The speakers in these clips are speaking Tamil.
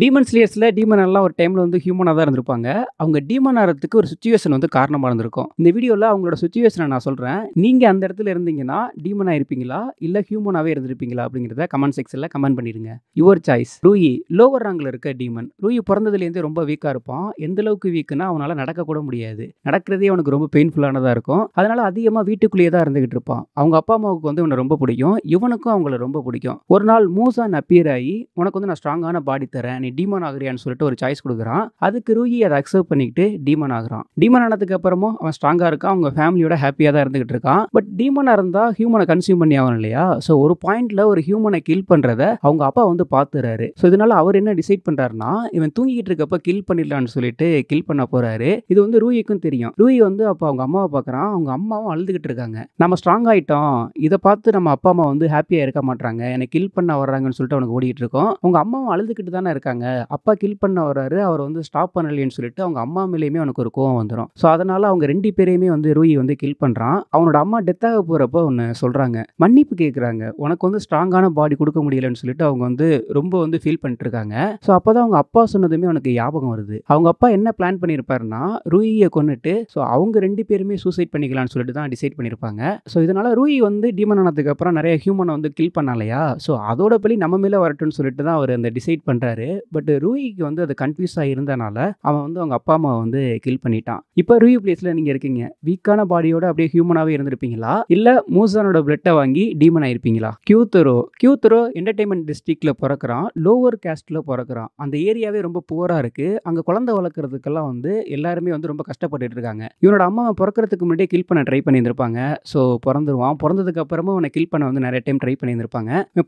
டீமன் ஸ்லேயர்ஸில் டீமன் எல்லாம் ஒரு டைமில் வந்து ஹியூமனாக தான் இருந்திருப்பாங்க அவங்க டீமன் ஆகிறதுக்கு ஒரு சுச்சுவேஷன் வந்து காரணமாக இருந்திருக்கும் இந்த வீடியோவில் அவங்களோட சுச்சுவேஷனை நான் சொல்கிறேன் நீங்கள் அந்த இடத்துல இருந்தீங்கன்னா டீமனாக இருப்பீங்களா இல்லை ஹியூமனாகவே இருந்திருப்பீங்களா அப்படிங்கிறத கமெண்ட் செக்ஷனில் கமெண்ட் பண்ணிடுங்க யுவர் சாய்ஸ் ரூயி லோவர் ரேங்கில் இருக்க டீமன் ரூயி பிறந்ததுலேருந்து ரொம்ப வீக்காக இருப்பான் எந்த அளவுக்கு வீக்குன்னா அவனால் நடக்கக்கூட முடியாது நடக்கிறதே அவனுக்கு ரொம்ப பெயின்ஃபுல்லானதாக இருக்கும் அதனால் அதிகமாக வீட்டுக்குள்ளேயே தான் இருந்துகிட்டு இருப்பான் அவங்க அப்பா அம்மாவுக்கு வந்து இவனை ரொம்ப பிடிக்கும் இவனுக்கும் அவங்கள ரொம்ப பிடிக்கும் ஒரு நாள் மூசான் நப்பீர் ஆகி உனக்கு வந்து நான் ஸ்ட்ராங்கான பாடி தரேன் நீ டீமன் ஆகுறியான்னு சொல்லிட்டு ஒரு சாய்ஸ் கொடுக்குறான் அதுக்கு ரூகி அதை அக்செப்ட் பண்ணிக்கிட்டு டீமன் ஆகுறான் டீமன் ஆனதுக்கு அப்புறமும் அவன் ஸ்ட்ராங்காக இருக்கான் அவங்க ஃபேமிலியோட ஹாப்பியாக தான் இருந்துகிட்டு இருக்கான் பட் டீமனாக இருந்தால் ஹியூமனை கன்சியூம் பண்ணி ஆகணும் இல்லையா ஸோ ஒரு பாயிண்ட்ல ஒரு ஹியூமனை கில் பண்ணுறத அவங்க அப்பா வந்து பார்த்துறாரு ஸோ இதனால அவர் என்ன டிசைட் பண்ணுறாருன்னா இவன் தூங்கிக்கிட்டு இருக்கப்ப கில் பண்ணிடலான்னு சொல்லிட்டு கில் பண்ண போறாரு இது வந்து ரூயிக்கும் தெரியும் ரூயி வந்து அப்போ அவங்க அம்மாவை பார்க்குறான் அவங்க அம்மாவும் அழுதுகிட்டு இருக்காங்க நம்ம ஸ்ட்ராங் ஆகிட்டோம் இதை பார்த்து நம்ம அப்பா அம்மா வந்து ஹாப்பியாக இருக்க மாட்டாங்க என்னை கில் பண்ண வர்றாங்கன்னு சொல்லிட்டு அவனுக்கு ஓடிக்கிட்டு இருக்கோம் அவங்க அம்மாவும் அழுதுகிட்டு தானே இருக்காங்க இருக்காங்க அப்பா கில் பண்ண வர்றாரு அவர் வந்து ஸ்டாப் பண்ணலைன்னு சொல்லிட்டு அவங்க அம்மா மேலேயுமே அவனுக்கு ஒரு கோவம் வந்துடும் ஸோ அதனால அவங்க ரெண்டு பேரையுமே வந்து ரூயி வந்து கில் பண்ணுறான் அவனோட அம்மா டெத்தாக போகிறப்ப ஒன்று சொல்கிறாங்க மன்னிப்பு கேட்குறாங்க உனக்கு வந்து ஸ்ட்ராங்கான பாடி கொடுக்க முடியலன்னு சொல்லிட்டு அவங்க வந்து ரொம்ப வந்து ஃபீல் பண்ணிட்டு இருக்காங்க ஸோ அப்போ தான் அவங்க அப்பா சொன்னதுமே அவனுக்கு ஞாபகம் வருது அவங்க அப்பா என்ன பிளான் பண்ணியிருப்பாருன்னா ரூயியை கொண்டுட்டு ஸோ அவங்க ரெண்டு பேருமே சூசைட் பண்ணிக்கலாம்னு சொல்லிட்டு தான் டிசைட் பண்ணியிருப்பாங்க ஸோ இதனால் ரூயி வந்து டீமன் ஆனதுக்கப்புறம் நிறைய ஹியூமனை வந்து கில் பண்ணலையா ஸோ அதோட பழி நம்ம மேலே வரட்டும்னு சொல்லிட்டு தான் அவர் அந்த டிசைட் பண்ணுறாரு பட் ரூஹிக்கு வந்து அது கன்ஃபியூஸாக இருந்தனால அவன் வந்து அவங்க அப்பா அம்மா வந்து கில் பண்ணிட்டான் இப்போ ரூஹி பிளேஸில் நீங்கள் இருக்கீங்க வீக்கான பாடியோட அப்படியே ஹியூமனாகவே இருந்திருப்பீங்களா இல்லை மூசானோட பிளட்டை வாங்கி டீமன் ஆயிருப்பீங்களா கியூத்தரோ கியூத்தரோ என்டர்டைன்மெண்ட் டிஸ்ட்ரிக்டில் பிறக்கிறான் லோவர் கேஸ்ட்டில் பிறக்கிறான் அந்த ஏரியாவே ரொம்ப புவராக இருக்குது அங்கே குழந்தை வளர்க்குறதுக்கெல்லாம் வந்து எல்லாருமே வந்து ரொம்ப கஷ்டப்பட்டு இருக்காங்க இவனோட அம்மா பிறக்கிறதுக்கு முன்னாடியே கில் பண்ண ட்ரை பண்ணியிருந்திருப்பாங்க ஸோ பிறந்துருவான் பிறந்ததுக்கு அப்புறமும் அவனை கில் பண்ண வந்து நிறைய டைம் ட்ரை பண்ணியிருந்திருப்பாங்க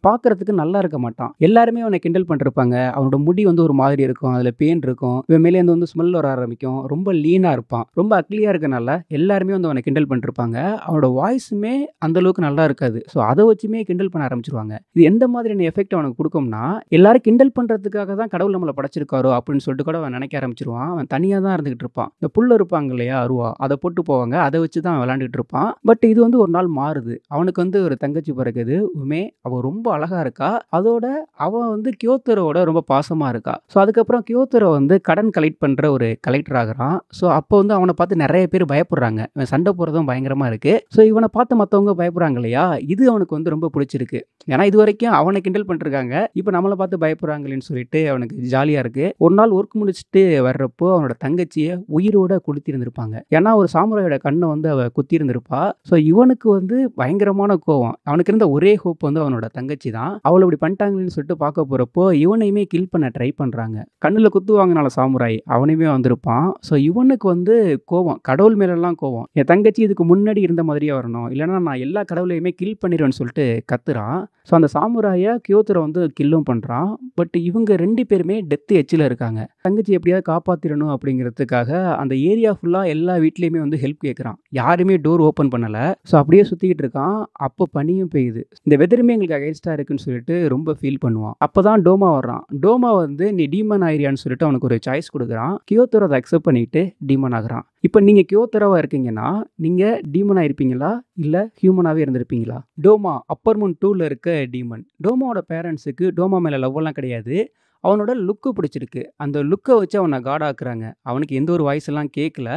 பார்க்குறதுக்கு நல்லா இருக்க மாட்டான் எல்லாருமே அவனை கிண்டல் பண்ணிருப்பாங்க அவனோட முடி வந்து ஒரு மாதிரி இருக்கும் அதில் பெயின் இருக்கும் இவன் மேலே வந்து ஸ்மெல் வர ஆரம்பிக்கும் ரொம்ப லீனாக இருப்பான் ரொம்ப அக்லியாக இருக்கனால எல்லாருமே வந்து அவனை கிண்டல் பண்ணிருப்பாங்க அவனோட வாய்ஸுமே அந்தளவுக்கு நல்லா இருக்காது ஸோ அதை வச்சுமே கிண்டல் பண்ண ஆரம்பிச்சிருவாங்க இது எந்த மாதிரியான எஃபெக்ட் அவனுக்கு கொடுக்கும்னா எல்லாரும் கிண்டல் பண்ணுறதுக்காக தான் கடவுள் நம்மளை படைச்சிருக்காரோ அப்படின்னு சொல்லிட்டு கூட அவன் நினைக்க ஆரம்பிச்சிருவான் அவன் தனியாக தான் இருந்துகிட்டு இருப்பான் இந்த புல் இருப்பாங்க இல்லையா அருவா அதை போட்டு போவாங்க அதை வச்சு தான் விளாண்டுட்டு இருப்பான் பட் இது வந்து ஒரு நாள் மாறுது அவனுக்கு வந்து ஒரு தங்கச்சி பிறகுது உமே அவள் ரொம்ப அழகாக இருக்கா அதோட அவன் வந்து கியோத்தரோட ரொம்ப பாசம் மோசமாக இருக்கா ஸோ அதுக்கப்புறம் கியோத்தரை வந்து கடன் கலெக்ட் பண்ணுற ஒரு கலெக்டர் ஆகிறான் ஸோ அப்போ வந்து அவனை பார்த்து நிறைய பேர் பயப்படுறாங்க இவன் சண்டை போகிறதும் பயங்கரமாக இருக்குது ஸோ இவனை பார்த்து மற்றவங்க பயப்படுறாங்க இல்லையா இது அவனுக்கு வந்து ரொம்ப பிடிச்சிருக்கு ஏன்னா இது வரைக்கும் அவனை கிண்டல் பண்ணிருக்காங்க இப்போ நம்மளை பார்த்து பயப்படுறாங்களேன்னு சொல்லிட்டு அவனுக்கு ஜாலியாக இருக்குது ஒரு நாள் ஒர்க் முடிச்சுட்டு வர்றப்போ அவனோட தங்கச்சியை உயிரோட குடுத்திருந்திருப்பாங்க ஏன்னா ஒரு சாமுராயோட கண்ணை வந்து அவ குத்திருந்திருப்பா ஸோ இவனுக்கு வந்து பயங்கரமான கோவம் அவனுக்கு இருந்த ஒரே ஹோப் வந்து அவனோட தங்கச்சி தான் அவளை இப்படி பண்ணிட்டாங்கன்னு சொல்லிட்டு பார்க்க போகிறப்போ இவனையுமே கில் பண்ண பண்ண ட்ரை பண்ணுறாங்க கண்ணில் குத்து வாங்கினால சாமுராய் அவனையுமே வந்திருப்பான் ஸோ இவனுக்கு வந்து கோவம் கடவுள் மேலெல்லாம் கோவம் என் தங்கச்சி இதுக்கு முன்னாடி இருந்த மாதிரியே வரணும் இல்லைனா நான் எல்லா கடவுளையுமே கில் பண்ணிடுவேன்னு சொல்லிட்டு கத்துறான் ஸோ அந்த சாமுராயை கியோத்தரை வந்து கில்லும் பண்ணுறான் பட் இவங்க ரெண்டு பேருமே டெத்து எச்சில் இருக்காங்க தங்கச்சி எப்படியாவது காப்பாற்றிடணும் அப்படிங்கிறதுக்காக அந்த ஏரியா ஃபுல்லாக எல்லா வீட்லேயுமே வந்து ஹெல்ப் கேட்குறான் யாருமே டோர் ஓப்பன் பண்ணலை ஸோ அப்படியே சுற்றிக்கிட்டு இருக்கான் அப்போ பனியும் பெய்யுது இந்த வெதருமே எங்களுக்கு அகேன்ஸ்டாக இருக்குன்னு சொல்லிட்டு ரொம்ப ஃபீல் பண்ணுவான் அப்போ தான் டோமா வர்றான் டோமா வந்து நீ டீமன் ஆயிரியான்னு சொல்லிட்டு அவனுக்கு ஒரு சாய்ஸ் கொடுக்குறான் கியோத்தரோ அதை அக்செப்ட் பண்ணிட்டு டீமன் ஆகிறான் இப்போ நீங்கள் கியோத்தரோவாக இருக்கீங்கன்னா நீங்கள் டீமன் ஆயிருப்பீங்களா இல்லை ஹியூமனாகவே இருந்திருப்பீங்களா டோமா அப்பர் மூன் டூவில் இருக்க டீமன் டோமாவோட பேரண்ட்ஸுக்கு டோமா மேலே லவ்வெல்லாம் கிடையாது அவனோட லுக்கு பிடிச்சிருக்கு அந்த லுக்கை வச்சு அவனை காடாக்குறாங்க அவனுக்கு எந்த ஒரு வாய்ஸ்லாம் கேட்கல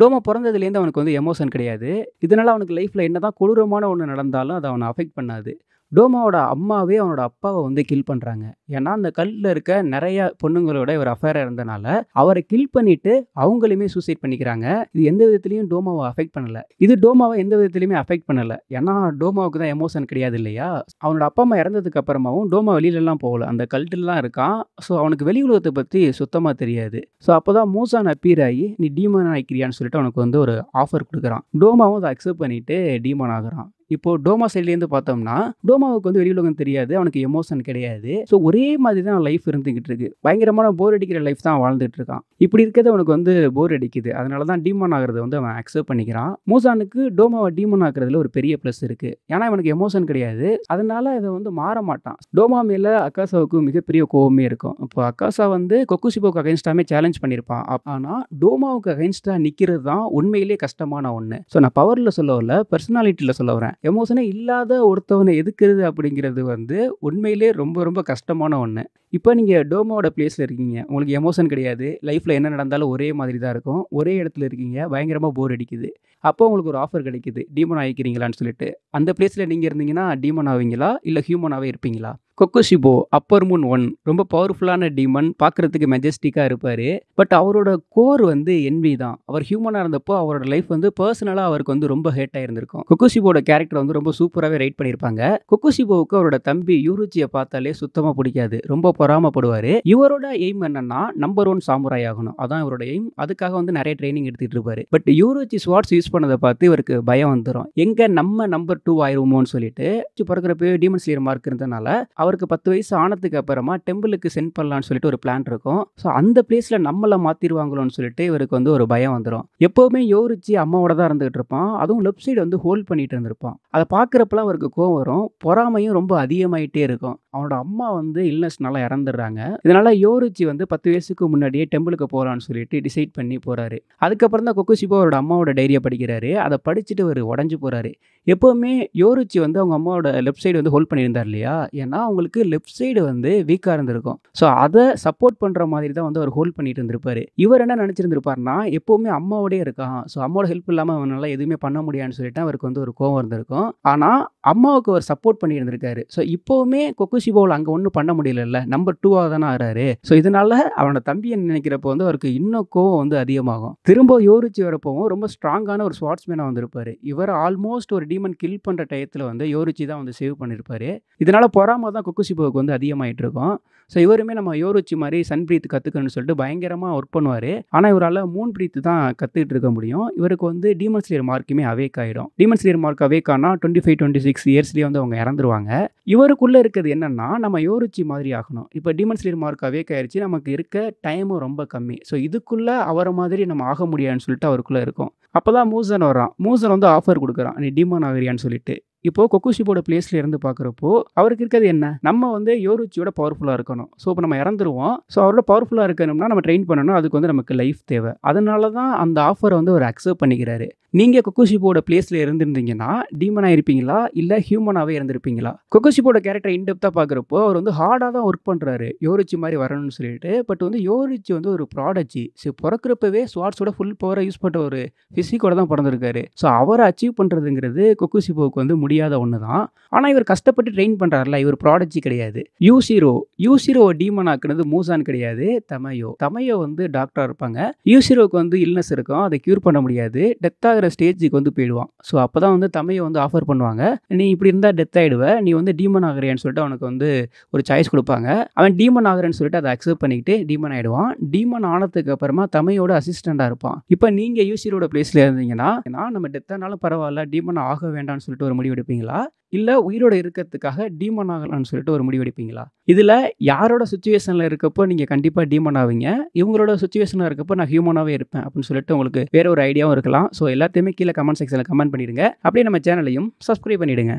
டோமா பிறந்ததுலேருந்து அவனுக்கு வந்து எமோஷன் கிடையாது இதனால் அவனுக்கு லைஃப்பில் என்ன தான் கொடூரமான ஒன்று நடந்தாலும் அதை அவனை அஃபெக்ட் பண்ணாது டோமாவோட அம்மாவே அவனோட அப்பாவை வந்து கில் பண்ணுறாங்க ஏன்னா அந்த கல்லில் இருக்க நிறைய பொண்ணுங்களோட இவர் அஃபேர் இருந்தனால அவரை கில் பண்ணிட்டு அவங்களையுமே சூசைட் பண்ணிக்கிறாங்க இது எந்த விதத்துலையும் டோமாவை அஃபெக்ட் பண்ணல இது டோமாவை எந்த விதத்துலையுமே அஃபெக்ட் பண்ணல ஏன்னா டோமாவுக்கு தான் எமோஷன் கிடையாது இல்லையா அவனோட அப்பா அம்மா இறந்ததுக்கு அப்புறமாவும் டோமா வெளியிலலாம் போகல அந்த கல்ட்டுலாம் இருக்கான் ஸோ அவனுக்கு வெளி உலகத்தை பற்றி சுத்தமாக தெரியாது ஸோ அப்போ தான் மூசான் அப்பீர் ஆகி நீ டீமான் ஆகிக்கிறியான்னு சொல்லிட்டு அவனுக்கு வந்து ஒரு ஆஃபர் கொடுக்குறான் டோமாவும் அதை அக்செப்ட் பண்ணிட்டு டீமான் ஆகுறான் இப்போ டோமா சைட்லேருந்து பார்த்தோம்னா டோமாவுக்கு வந்து வெளியுலகம் தெரியாது அவனுக்கு எமோஷன் கிடையாது ஸோ ஒரே மாதிரி தான் லைஃப் இருந்துகிட்டு இருக்கு பயங்கரமான போர் அடிக்கிற லைஃப் தான் வாழ்ந்துட்டு இருக்கான் இப்படி இருக்கிறது அவனுக்கு வந்து போர் அடிக்குது அதனால தான் டீமன் ஆகிறது வந்து அவன் அக்செப்ட் பண்ணிக்கிறான் மூசானுக்கு டோமாவை டீமன் ஆகிறதுல ஒரு பெரிய ப்ளஸ் இருக்கு ஏன்னா அவனுக்கு எமோஷன் கிடையாது அதனால அதை வந்து மாற மாட்டான் டோமா மேல அக்காசாவுக்கு மிகப்பெரிய கோவமே இருக்கும் இப்போ அக்காசா வந்து கொக்குசிபோக்கு அகைன்ஸ்டாமே சேலஞ்ச் பண்ணியிருப்பான் ஆனால் டோமாவுக்கு அகைன்ஸ்டா நிற்கிறது தான் உண்மையிலே கஷ்டமான ஒன்று ஸோ நான் பவரில் சொல்ல வரல பர்சனாலிட்டியில் சொல்ல வரேன் எமோஷனே இல்லாத ஒருத்தவனை எதுக்குறது அப்படிங்கிறது வந்து உண்மையிலே ரொம்ப ரொம்ப கஷ்டமான ஒன்று இப்போ நீங்கள் டோமோட பிளேஸில் இருக்கீங்க உங்களுக்கு எமோஷன் கிடையாது லைஃப்பில் என்ன நடந்தாலும் ஒரே மாதிரி தான் இருக்கும் ஒரே இடத்துல இருக்கீங்க பயங்கரமாக போர் அடிக்குது அப்போ உங்களுக்கு ஒரு ஆஃபர் கிடைக்குது டீமன் ஆகிக்கிறீங்களான்னு சொல்லிட்டு அந்த பிளேஸில் நீங்கள் இருந்தீங்கன்னா டீமன் ஆவீங்களா இல்லை ஹியூமனாகவே இருப்பீங்களா கொக்கோசிபோ அப்பர் மூன் ஒன் ரொம்ப பவர்ஃபுல்லான டீமன் பார்க்குறதுக்கு மெஜஸ்டிக்காக இருப்பார் பட் அவரோட கோர் வந்து என்வி தான் அவர் ஹியூமனாக இருந்தப்போ அவரோட லைஃப் வந்து பர்சனலாக அவருக்கு வந்து ரொம்ப ஹேட் ஆயிருந்திருக்கும் கொக்கோசிபோட கேரக்டர் வந்து ரொம்ப சூப்பராகவே ரைட் பண்ணியிருப்பாங்க கொக்கோசிபோவுக்கு அவரோட தம்பி யூருச்சியை பார்த்தாலே சுத்தமாக பிடிக்காது ரொம்ப பொறாமப்படுவார் இவரோட எய்ம் என்னன்னா நம்பர் ஒன் சாமுராய் ஆகணும் அதான் இவரோட எய்ம் அதுக்காக வந்து நிறைய ட்ரைனிங் எடுத்துகிட்டு இருப்பார் பட் யூருச்சி ஸ்வாட்ஸ் யூஸ் பண்ணதை பார்த்து இவருக்கு பயம் வந்துடும் எங்கே நம்ம நம்பர் டூ ஆயிருவோமோன்னு சொல்லிட்டு பிறக்கிறப்பே டீமன் ஸ்லேயர் மார்க் இருந்தனால அவருக்கு பத்து வயசு ஆனதுக்கு அப்புறமா டெம்பிளுக்கு சென்ட் பண்ணலான்னு சொல்லிட்டு ஒரு பிளான் இருக்கும் ஸோ அந்த பிளேஸில் நம்மளை மாற்றிடுவாங்களோன்னு சொல்லிட்டு இவருக்கு வந்து ஒரு பயம் வந்துடும் எப்போவுமே யோரிச்சு அம்மாவோட தான் இருந்துகிட்டு இருப்பான் அதுவும் லெஃப்ட் சைடு வந்து ஹோல்ட் பண்ணிட்டு இருந்திருப்பான் அதை பார்க்குறப்பெல்லாம் அவருக்கு கோவம் வரும் பொறாமையும் ரொம்ப அதிகமாயிட்டே இருக்கும் அவனோட அம்மா வந்து இல்னஸ்னால இறந்துடுறாங்க இதனால யோரிச்சி வந்து பத்து வயசுக்கு முன்னாடியே டெம்பிளுக்கு போகலான்னு சொல்லிட்டு டிசைட் பண்ணி போகிறாரு அதுக்கப்புறம் தான் கொக்குசிபோ அவரோட அம்மாவோட டைரியை படிக்கிறாரு அதை படிச்சுட்டு அவர் உடஞ்சி போகிறாரு எப்போவுமே யோரிச்சி வந்து அவங்க அம்மாவோட லெஃப்ட் சைடு வந்து ஹோல்ட் பண்ணியிருந்தார் இல்லையா ஏன்னா உங்களுக்கு லெஃப்ட் சைடு வந்து வீக்காக இருந்திருக்கும் ஸோ அதை சப்போர்ட் பண்ணுற மாதிரி தான் வந்து அவர் ஹோல்ட் பண்ணிட்டு இருந்திருப்பாரு இவர் என்ன நினச்சிருந்திருப்பாருன்னா எப்போவுமே அம்மாவோடய இருக்கான் ஸோ அம்மாவோட ஹெல்ப் இல்லாமல் அவனால் எதுவுமே பண்ண முடியாதுன்னு சொல்லிட்டு அவருக்கு வந்து ஒரு கோவம் இருந்திருக்கும் ஆனால் அம்மாவுக்கு அவர் சப்போர்ட் பண்ணியிருந்திருக்காரு ஸோ இப்போவுமே கொக்குஷிபோவில் அங்கே ஒன்றும் பண்ண முடியல நம்பர் டூவாக தானே ஆகிறாரு ஸோ இதனால அவனோட தம்பியை நினைக்கிறப்போ வந்து அவருக்கு இன்னும் கோவம் வந்து அதிகமாகும் திரும்ப யோரிச்சு வரப்போவும் ரொம்ப ஸ்ட்ராங்கான ஒரு ஸ்வாட்ஸ்மேனாக வந்திருப்பார் இவர் ஆல்மோஸ்ட் ஒரு டீமன் கில் பண்ணுற டயத்தில் வந்து யோரிச்சி தான் வந்து சேவ் பண்ணியிருப்பாரு இதனால் பொறாமல் தான் போக்கு வந்து அதிகமாகிட்டு இருக்கும் ஸோ இவருமே நம்ம யோருச்சி மாதிரி சன் பிரீத் கற்றுக்கணும்னு சொல்லிட்டு பயங்கரமாக ஒர்க் பண்ணுவார் ஆனால் இவரால் மூன் பிரீத் தான் கற்றுக்கிட்டு இருக்க முடியும் இவருக்கு வந்து டீமன் ஸ்லேயர் மார்க்குமே அவேக் ஆகிடும் டீமன் ஸ்லீர் மார்க் அவேக் ஆனால் டுவெண்ட்டி ஃபைவ் டுவெண்ட்டி சிக்ஸ் இயர்ஸ்லேயே வந்து அவங்க இறந்துருவாங்க இவருக்குள்ளே இருக்கிறது என்னென்னா நம்ம யோருச்சி மாதிரி ஆகணும் இப்போ டீமன் ஸ்லீர் மார்க் அவேக் ஆகிடுச்சு நமக்கு இருக்க டைமும் ரொம்ப கம்மி ஸோ இதுக்குள்ளே அவரை மாதிரி நம்ம ஆக முடியாதுன்னு சொல்லிட்டு அவருக்குள்ளே இருக்கும் அப்போ தான் மூசன் வரான் மூசன் வந்து ஆஃபர் கொடுக்குறான் நீ டீமன் ஆகிறியான்னு சொல்லிட்டு இப்போது கொக்குசிப்போட பிளேஸில் இருந்து பார்க்குறப்போ அவருக்கு இருக்கிறது என்ன நம்ம வந்து யோருச்சியோட பவர்ஃபுல்லாக இருக்கணும் ஸோ இப்போ நம்ம இறந்துருவோம் ஸோ அவரோட பவர்ஃபுல்லாக இருக்கணும்னா நம்ம ட்ரெயின் பண்ணணும் அதுக்கு வந்து நமக்கு லைஃப் தேவை அதனால தான் அந்த ஆஃபரை வந்து அவர் அக்செப்ட் பண்ணிக்கிறாரு நீங்கள் கொக்குசிப்போட பிளேஸில் இருந்திருந்தீங்கன்னா டீமனாக இருப்பீங்களா இல்லை ஹியூமனாகவே இருந்திருப்பீங்களா கொக்குசிப்போட கேரக்டர் இன்டெப்த்தாக பார்க்குறப்போ அவர் வந்து ஹார்டாக தான் ஒர்க் பண்ணுறாரு யோருச்சி மாதிரி வரணும்னு சொல்லிட்டு பட் வந்து யோருச்சி வந்து ஒரு ப்ராடக்ட் ஸோ பிறக்கிறப்பவே ஸ்வார்ட்ஸோட ஃபுல் பவரை யூஸ் பண்ணுற ஒரு ஃபிசிக்கோட தான் பிறந்திருக்காரு ஸோ அவரை அச்சீவ் பண்ணுறதுங்கிறது கொக்குஷிப்போவுக்கு வந்து முடி முடியாத ஒன்று தான் ஆனால் இவர் கஷ்டப்பட்டு ட்ரெயின் பண்ணுறாருல இவர் ப்ராடஜி கிடையாது யூசிரோ யூசிரோ டீமன் ஆக்குனது மூசான் கிடையாது தமையோ தமையோ வந்து டாக்டராக இருப்பாங்க யூசிரோவுக்கு வந்து இல்னஸ் இருக்கும் அதை க்யூர் பண்ண முடியாது டெத் ஆகிற ஸ்டேஜுக்கு வந்து போயிடுவான் ஸோ அப்போ தான் வந்து தமையை வந்து ஆஃபர் பண்ணுவாங்க நீ இப்படி இருந்தால் டெத் ஆகிடுவ நீ வந்து டீமன் ஆகிறியான்னு சொல்லிட்டு அவனுக்கு வந்து ஒரு சாய்ஸ் கொடுப்பாங்க அவன் டீமன் ஆகிறேன்னு சொல்லிட்டு அதை அக்செப்ட் பண்ணிக்கிட்டு டீமன் ஆகிடுவான் டீமன் ஆனதுக்கு அப்புறமா தமையோட அசிஸ்டண்டாக இருப்பான் இப்போ நீங்கள் யூசிரோட பிளேஸில் இருந்தீங்கன்னா நான் நம்ம டெத்தானாலும் பரவாயில்ல டீமன் ஆக வேண்டாம்னு சொல்லிட்டு ஒரு முடிவு முடிவெடுப்பீங்களா இல்லை உயிரோடு இருக்கிறதுக்காக டீமன் ஆகலாம்னு சொல்லிட்டு ஒரு முடிவெடுப்பீங்களா இதில் யாரோட சுச்சுவேஷனில் இருக்கப்போ நீங்கள் கண்டிப்பாக டீமன் ஆவீங்க இவங்களோட சுச்சுவேஷனில் இருக்கப்போ நான் ஹியூமனாகவே இருப்பேன் அப்படின்னு சொல்லிட்டு உங்களுக்கு வேற ஒரு ஐடியாவும் இருக்கலாம் ஸோ எல்லாத்தையுமே கீழே கமெண்ட் செக்ஷனில் கமெண்ட் பண்ணிடுங்க அப்படியே நம்ம சேனலையும் சப்ஸ்கிரைப் பண்ணிவிடுங்க